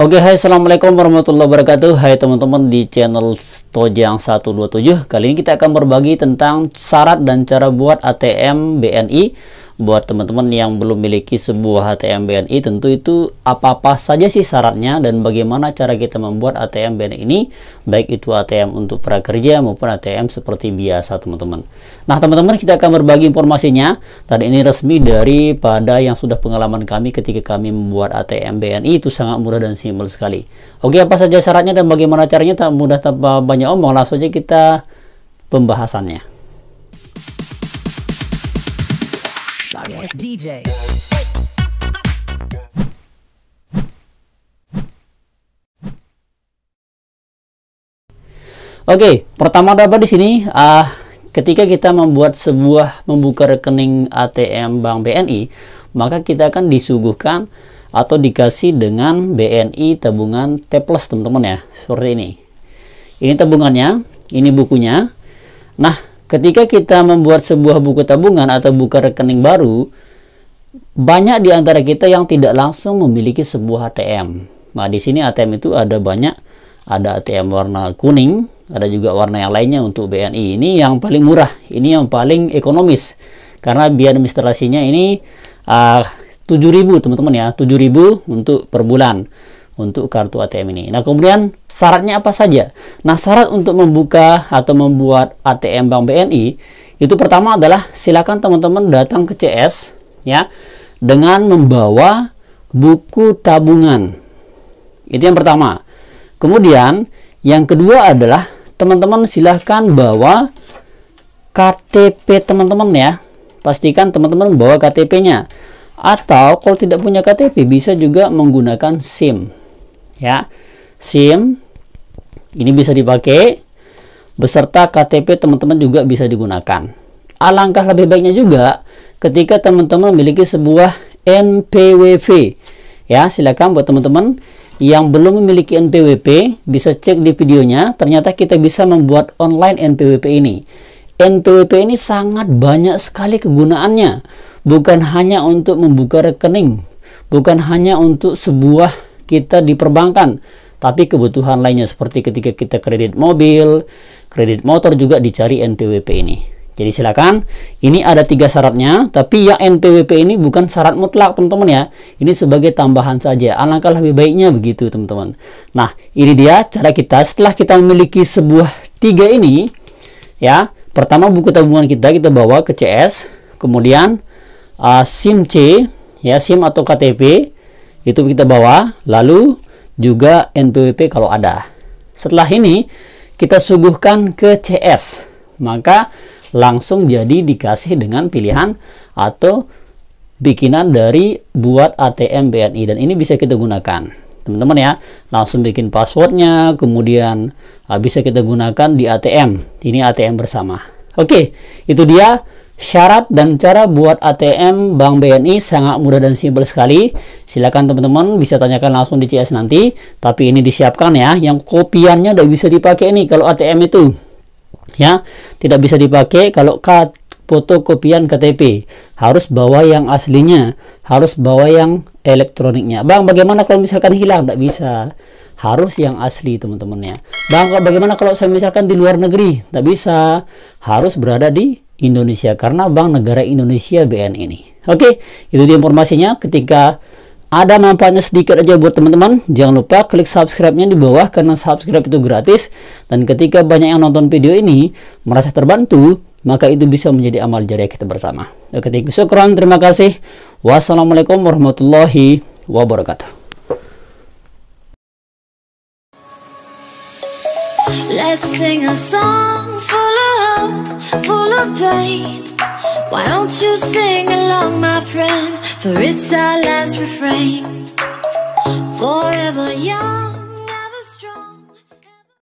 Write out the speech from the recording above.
Oke okay, hai assalamualaikum warahmatullahi wabarakatuh Hai teman-teman di channel Tojang 127 Kali ini kita akan berbagi tentang syarat dan cara buat ATM BNI buat teman-teman yang belum memiliki sebuah ATM BNI tentu itu apa-apa saja sih syaratnya dan bagaimana cara kita membuat ATM BNI ini baik itu ATM untuk prakerja maupun ATM seperti biasa teman-teman nah teman-teman kita akan berbagi informasinya dan ini resmi dari yang sudah pengalaman kami ketika kami membuat ATM BNI itu sangat mudah dan simpel sekali oke apa saja syaratnya dan bagaimana caranya tak mudah tanpa banyak omong langsung aja kita pembahasannya Yes, DJ. Oke, okay, pertama apa di sini uh, ketika kita membuat sebuah membuka rekening ATM Bank BNI, maka kita akan disuguhkan atau dikasih dengan BNI tabungan T plus teman-teman ya, seperti ini. Ini tabungannya, ini bukunya. Nah, Ketika kita membuat sebuah buku tabungan atau buka rekening baru, banyak di antara kita yang tidak langsung memiliki sebuah ATM. Nah, di sini ATM itu ada banyak, ada ATM warna kuning, ada juga warna yang lainnya untuk BNI. Ini yang paling murah, ini yang paling ekonomis. Karena biaya administrasinya ini ah, uh, 7.000, teman-teman ya, 7.000 untuk per bulan untuk kartu ATM ini. Nah, kemudian syaratnya apa saja? Nah, syarat untuk membuka atau membuat ATM Bank BNI itu pertama adalah silakan teman-teman datang ke CS ya dengan membawa buku tabungan. Itu yang pertama. Kemudian yang kedua adalah teman-teman silahkan bawa KTP teman-teman ya. Pastikan teman-teman bawa KTP-nya. Atau kalau tidak punya KTP bisa juga menggunakan SIM ya SIM ini bisa dipakai beserta KTP teman-teman juga bisa digunakan alangkah lebih baiknya juga ketika teman-teman memiliki sebuah NPWP ya silakan buat teman-teman yang belum memiliki NPWP bisa cek di videonya ternyata kita bisa membuat online NPWP ini NPWP ini sangat banyak sekali kegunaannya bukan hanya untuk membuka rekening bukan hanya untuk sebuah kita di perbankan. Tapi kebutuhan lainnya seperti ketika kita kredit mobil, kredit motor juga dicari NPWP ini. Jadi silakan, ini ada tiga syaratnya, tapi yang NPWP ini bukan syarat mutlak teman-teman ya. Ini sebagai tambahan saja, alangkah lebih baiknya begitu teman-teman. Nah, ini dia cara kita setelah kita memiliki sebuah tiga ini, ya. Pertama buku tabungan kita kita bawa ke CS, kemudian uh, SIM C, ya SIM atau KTP, itu kita bawa lalu juga NPWP kalau ada setelah ini kita suguhkan ke CS maka langsung jadi dikasih dengan pilihan atau bikinan dari buat ATM BNI dan ini bisa kita gunakan teman-teman ya langsung bikin passwordnya kemudian ah, bisa kita gunakan di ATM ini ATM bersama oke itu dia Syarat dan cara buat ATM Bank BNI sangat mudah dan simpel sekali. Silakan teman-teman bisa tanyakan langsung di CS nanti. Tapi ini disiapkan ya, yang kopiannya tidak bisa dipakai nih kalau ATM itu. Ya, tidak bisa dipakai kalau kat kopian KTP. Harus bawa yang aslinya, harus bawa yang elektroniknya. Bang, bagaimana kalau misalkan hilang? Tidak bisa. Harus yang asli, teman-temannya. Bang, bagaimana kalau saya misalkan di luar negeri? Tidak bisa. Harus berada di Indonesia karena Bank Negara Indonesia BN ini. Oke, itu dia informasinya. Ketika ada manfaatnya sedikit aja buat teman-teman, jangan lupa klik subscribe-nya di bawah karena subscribe itu gratis dan ketika banyak yang nonton video ini merasa terbantu, maka itu bisa menjadi amal jariah kita bersama. Oke, thank you. terima kasih. Wassalamualaikum warahmatullahi wabarakatuh. Let's sing a song full of pain Why don't you sing along, my friend For it's our last refrain Forever young